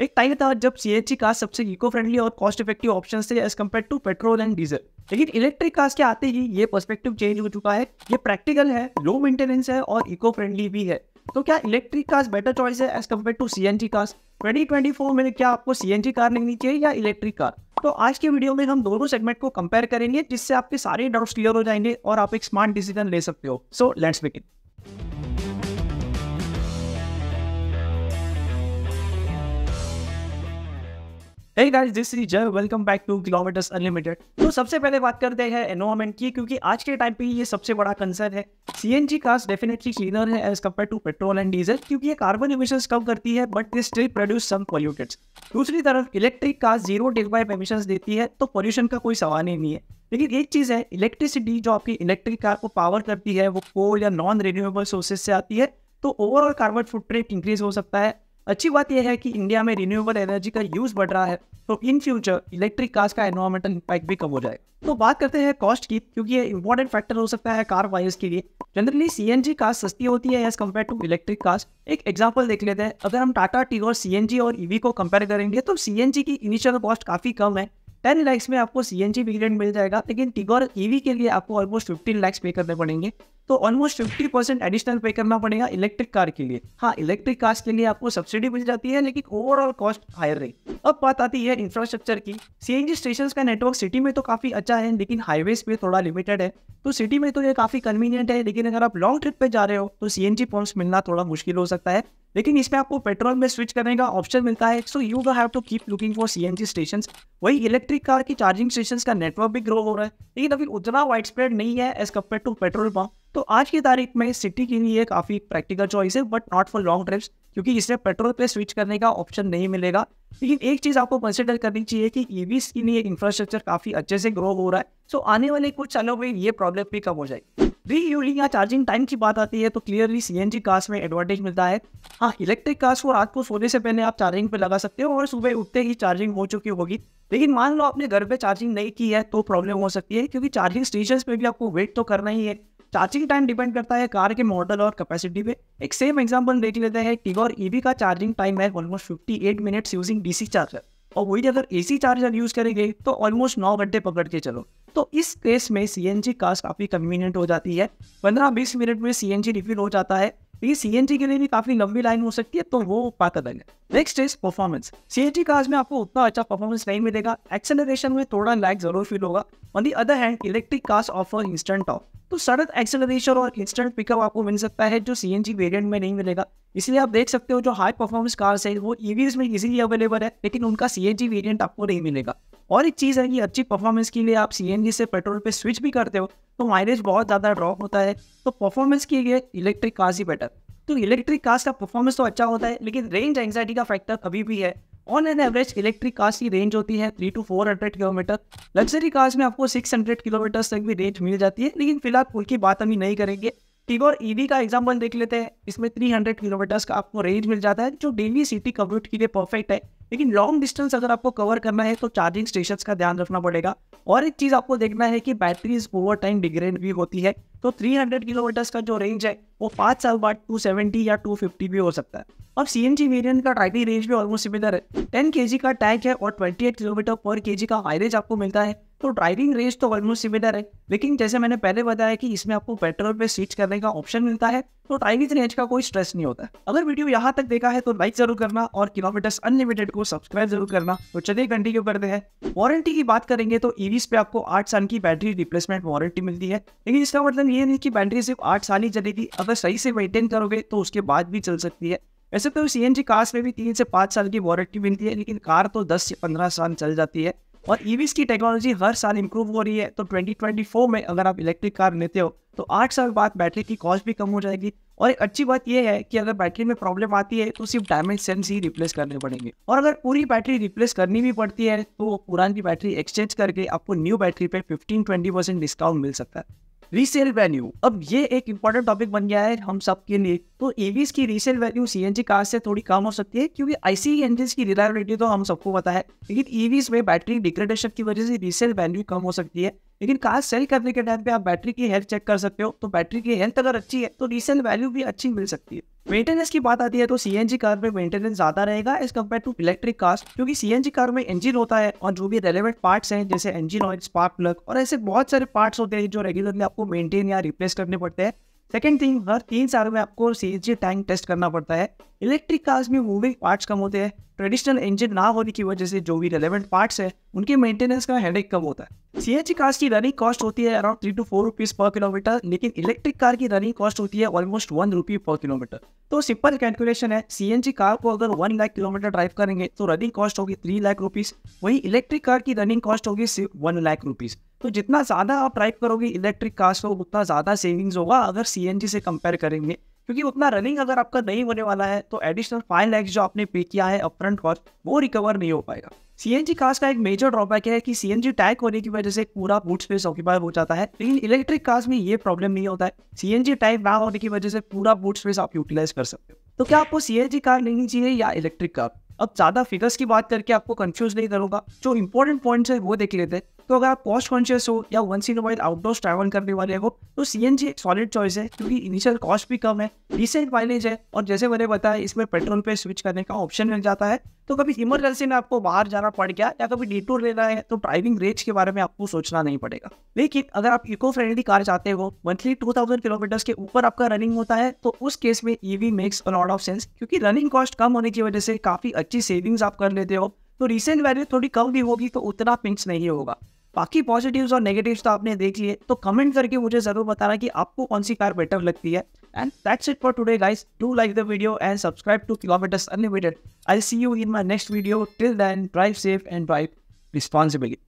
एक टाइम था जब सी का सबसे इको फ्रेंडली और कॉस्ट इफेक्टिव ऑप्शन थे as compared to petrol and diesel लेकिन इलेक्ट्रिक कार्स के आते ही ये पर्सपेक्टिव चेंज हो चुका है ये प्रैक्टिकल है लो मेंटेनेंस है और इको फ्रेंडली भी है तो क्या इलेक्ट्रिक कार्स बेटर चॉइस है as compared to C N G cars twenty twenty four में क्या आपको सी एन जी कार लेनी चाहिए या इलेक्ट्रिक कार तो आज के वीडियो में हम दोनों सेगमेंट को कंपेयर करेंगे जिससे आपके सारे डाउट्स क्लियर हो जाएंगे और आप एक स्मार्ट डिसीजन ले सकते हो so let's begin Hey guys, this is Jay. Welcome back to Kilometers Unlimited. तो सबसे पहले बात करते हैं एनवायरमेंट की क्योंकि आज के टाइम पे ये सबसे बड़ा कंसर्न है C N G cars definitely cleaner है as compared to petrol and diesel क्योंकि ये कार्बन इमिशन कम करती है but this still produce some polluted दूसरी तरफ electric cars zero tailpipe देती है तो पॉल्यूशन का कोई सवाल ही नहीं है लेकिन एक चीज़ है इलेक्ट्रिसिटी जो आपकी इलेक्ट्रिक कार को पावर करती है वो कोल या नॉन रिन्यूएबल सोर्सेज से आती है तो ओवरऑल कार्बन फुटप्रिंट इंक्रीज हो सकता है अच्छी बात यह है कि इंडिया में रिन्यूएबल एनर्जी का यूज बढ़ रहा है तो इन फ्यूचर इलेक्ट्रिक कार्स का एनवायरमेंटल इम्पैक्ट भी कम हो जाए तो बात करते हैं कॉस्ट की क्योंकि ये इंपॉर्टेंट फैक्टर हो सकता है कार वायर्स के लिए generally C N G car सस्ती होती है as compared to electric cars एक एग्जाम्पल देख लेते हैं अगर हम टाटा टी और सी और ईवी e को कंपेयर करेंगे तो सी जी की इनिशियल कॉस्ट काफी कम है टेन लैक्स में आपको सी एन जी मिल जाएगा लेकिन टिगोर ईवी e के लिए आपको ऑलमोस्ट फिफ्टीन लैक्स पे करने पड़ेंगे तो ऑलमोस्ट फिफ्टी परसेंट एडिशनल पे करना पड़ेगा इलेक्ट्रिक कार के लिए हाँ इलेक्ट्रिक कार्स के लिए आपको सब्सिडी मिल जाती है लेकिन ओवरऑल कॉस्ट हायर रही अब बात आती है इंफ्रास्ट्रक्चर की सीएनजी स्टेशन का नेटवर्क सिटी में तो काफ़ी अच्छा है लेकिन हाईवेज पे थोड़ा लिमिटेड है तो सिटी में तो ये काफ़ी कन्वीनियंट है लेकिन अगर आप लॉन्ग ट्रिप पे जा रहे हो तो सी एन मिलना थोड़ा मुश्किल हो सकता है लेकिन इसमें आपको पेट्रोल में स्विच करने का ऑप्शन मिलता है so you have to keep looking for C N G station वही इलेक्ट्रिक कार की चार्जिंग स्टेशन का नेटवर्क भी ग्रो हो रहा है लेकिन अभी उतना वाइड स्प्रेड नहीं है as compared to petrol pump तो आज की तारीख में सिटी के लिए काफ़ी प्रैक्टिकल चॉइस है but not for long trips क्योंकि इससे पेट्रोल पे स्विच करने का ऑप्शन नहीं मिलेगा लेकिन एक चीज़ आपको कंसिडर करनी चाहिए कि ईवीस के लिए इंफ्रास्ट्रक्चर काफ़ी अच्छे से ग्रो हो रहा है सो आने वाले कुछ सालों में ये प्रॉब्लम भी कम हो जाएगी रीयूलिंग या चार्जिंग टाइम की बात आती है तो clearly C N G cars में एडवांटेज मिलता है हाँ इलेक्ट्रिक कार्स को रात को सोने से पहले आप चार्जिंग पे लगा सकते हो और सुबह उठते ही चार्जिंग हो चुकी होगी लेकिन मान लो आपने घर पे चार्जिंग नहीं की है तो प्रॉब्लम हो सकती है क्योंकि चार्जिंग स्टेशन पे भी आपको वेट तो करना ही है चार्जिंग टाइम डिपेंड करता है कार के मॉडल और कैपेसिटी पे एक सेम एग्जाम्पल देख लेते हैं टिगोर ईवी e का चार्जिंग टाइम है almost fifty eight minutes using DC charger और वही अगर एसी चार्जर यूज करेंगे तो ऑलमोस्ट नौ घंटे पकड़ के चलो तो इस केस में सी एन जी कास्ट काफ़ी कन्वीनियंट हो जाती है पंद्रह बीस मिनट में सी एन जी रिफिल हो जाता है तो ये सी एन जी के लिए भी काफ़ी लंबी लाइन हो सकती है तो वो बात अलग है next is performance C N G cars में आपको उतना अच्छा परफॉर्मेंस नहीं मिलेगा एक्सेलरेशन में थोड़ा लैग जरूर फील होगा on the other hand electric cars offer instant टॉप तो सड़क एक्सेलरेशन और इंस्टेंट पिकअप आपको मिल सकता है जो सी एन जी वेरियंट में नहीं मिलेगा इसलिए आप देख सकते हो जो हाई परफॉर्मेंस कार्स है वो ईवीज में इजिली अवेलेबल है लेकिन उनका सी एन जी वेरियंट आपको नहीं मिलेगा और एक चीज़ है कि अच्छी परफॉर्मेंस के लिए आप सी से पेट्रोल पे स्विच भी करते हो तो माइलेज बहुत ज़्यादा ड्रॉप होता है तो परफॉर्मेंस के लिए इलेक्ट्रिक कार्स ही बेटर तो इलेक्ट्रिक कार्स का परफॉर्मेंस तो अच्छा होता है लेकिन रेंज एंगजाइटी का फैक्टर अभी भी है on an average electric cars की रेंज होती है three to four hundred kilometer luxury cars में आपको सिक्स हंड्रेड किलोमीटर तक भी रेंज मिल जाती है लेकिन फिलहाल उनकी बात हम नहीं करेंगे टिगोर ईवी e का एग्जाम्पल देख लेते हैं इसमें 300 किलोमीटर्स का आपको रेंज मिल जाता है जो डेली सिटी कम्यूट के लिए परफेक्ट है लेकिन लॉन्ग डिस्टेंस अगर आपको कवर करना है तो चार्जिंग स्टेशन का ध्यान रखना पड़ेगा और एक चीज़ आपको देखना है कि बैटरीज ओवर टाइम डिग्रेड भी होती है तो 300 किलोमीटर्स का जो रेंज है वो पाँच साल बाद 270 या 250 भी हो सकता है अब सी एन जी वेरियंट का टाइटिंग रेंज भी ऑलमोस्ट सिमिलर है टेन के का टैंक है और ट्वेंटी किलोमीटर पर के का माइलेज आपको मिलता है तो ड्राइविंग रेंज तो ऑलमोस्ट सिमिलर है लेकिन जैसे मैंने पहले बताया कि इसमें आपको पेट्रोल पे स्विच करने का ऑप्शन मिलता है तो ड्राइविंग रेंज का कोई स्ट्रेस नहीं होता अगर वीडियो यहाँ तक देखा है तो लाइक जरूर करना और किलोमीटर अनलिमिटेड को सब्सक्राइब जरूर करना तो चलिए कंटिन्यू करते हैं वारंटी की बात करेंगे तो ईवीस पे आपको आठ साल की बैटरी रिप्लेसमेंट वारंटी मिलती है लेकिन इसका मतलब ये नहीं की बैटरी सिर्फ आठ साल ही चलेगी अगर सही से मेंटेन करोगे तो उसके बाद भी चल सकती है वैसे तो सी एन जी कार्स में भी तीन से पाँच साल की वारंटी मिलती है लेकिन कार तो दस से पंद्रह साल चल जाती है और ईवीस की टेक्नोलॉजी हर साल इंप्रूव हो रही है तो 2024 में अगर आप इलेक्ट्रिक कार लेते हो तो आठ साल बाद बैटरी की कॉस्ट भी कम हो जाएगी और एक अच्छी बात यह है कि अगर बैटरी में प्रॉब्लम आती है तो सिर्फ डैमेज सेंस ही रिप्लेस करने पड़ेंगे और अगर पूरी बैटरी रिप्लेस करनी भी पड़ती है तो पुरानी बैटरी एक्सचेंज करके आपको न्यू बैटरी पे 15-20 परसेंट डिस्काउंट मिल सकता है रीसेल वैल्यू अब ये एक इंपॉर्टेंट टॉपिक बन गया है हम सब के लिए तो ईवीज की रीसेल वैल्यू सीएनजी कार से थोड़ी कम हो सकती है क्योंकि आईसी इंजन की रिलायबिलिटी तो हम सबको पता है लेकिन ईवीज e में बैटरी डिग्रेडेशन की वजह से रीसेल वैल्यू कम हो सकती है लेकिन कार सेल करने के टाइम पे आप बैटरी की हेल्थ चेक कर सकते हो तो बैटरी की हेल्थ अगर अच्छी है तो रीसेल वैल्यू भी अच्छी मिल सकती है मेंटेनेंस की बात आती है तो सीएनजी कार में मेंटेनेंस ज्यादा रहेगा as compared to electric cars क्योंकि सीएनजी कार में इंजन होता है और जो भी रेलेवेंट पार्ट्स हैं जैसे इंजन ऑयल स्पार्क प्लग और ऐसे बहुत सारे पार्ट्स होते हैं जो रेगुलरली आपको मेंटेन या रिप्लेस करने पड़ते हैं सेकेंड थिंग हर तीन साल में आपको सी टैंक टेस्ट करना पड़ता है इलेक्ट्रिक कार्स में मूविंग पार्ट्स कम होते हैं ट्रेडिशनल इंजन ना होने की वजह से जो भी रेलेवेंट पार्ट्स है उनके मेंटेनेंस का हेडेक कम होता है सी एच कार्स की रनिंग कॉस्ट होती है around three to four rupees per kilometer लेकिन इलेक्ट्रिक कार की रनिंग कॉस्ट होती है ऑलमोस्ट वन रुपी पर किलोमीटर तो सिंपल कैलकुलेशन है सी कार e को अगर वन लाख किलोमीटर ड्राइव करेंगे तो रनिंग कॉस्ट होगी थ्री लाख रुपीज वही इलेक्ट्रिक कार की रनिंग कॉस्ट होगी सिर्फ वन लाख रुपीज तो जितना ज्यादा आप ड्राइव करोगे इलेक्ट्रिक कार्स को उतना ज्यादा सेविंग्स होगा अगर सी e से कंपेयर करेंगे क्योंकि उतना रनिंग अगर आपका नहीं होने वाला है तो एडिशनल फाइव लैक्स जो आपने पे किया है अपफ्रंट कॉस्ट वो रिकवर नहीं हो पाएगा जी कार्स का एक मेजर ड्रॉबैक है कि जी टैक होने की वजह से पूरा बूट स्पेस ऑक्यूपाई हो जाता है लेकिन इलेक्ट्रिक कार्स में ये प्रॉब्लम नहीं होता है सीएनजी टैग ना होने की वजह से पूरा बूट स्पेस आप यूटिलाइज कर सकते हो तो क्या आपको सीएनजी कार लेनी चाहिए या इलेक्ट्रिक कार अब ज्यादा फिगर्स की बात करके आपको कंफ्यूज नहीं करूंगा जो इंपॉर्टेंट पॉइंट्स है वो देख लेते हैं तो अगर आप कॉस्ट कॉन्शियस हो या once in while outdoor travel करने वाले हो तो सी एन जी एक सॉलिड चॉइस है क्योंकि इनिशियल कॉस्ट भी कम है डिसेंट माइलेज है और जैसे मैंने बताया इसमें पेट्रोल पे स्विच करने का ऑप्शन मिल जाता है तो कभी इमरजेंसी में आपको बाहर जाना पड़ गया या कभी डी टूर लेना है तो ड्राइविंग रेंज के बारे में आपको सोचना नहीं पड़ेगा लेकिन अगर आप इको फ्रेंडली कार चाहते हो मंथली टू थाउजेंड किलोमीटर्स के ऊपर आपका रनिंग होता है तो उस केस में EV makes a lot of sense क्योंकि रनिंग कॉस्ट कम होने की वजह से काफ़ी अच्छी सेविंग्स आप कर लेते हो तो रिसेंट वैल्यू थोड़ी कम भी होगी तो उतना पिंच नहीं होगा बाकी पॉजिटिव्स और नेगेटिव्स तो आपने देख लिए तो कमेंट करके मुझे जरूर बताना कि आपको कौन सी कार बेटर लगती है and that's it for today guys do like the video and subscribe to kilometers unlimited I see you in my next video till then drive safe and drive responsibility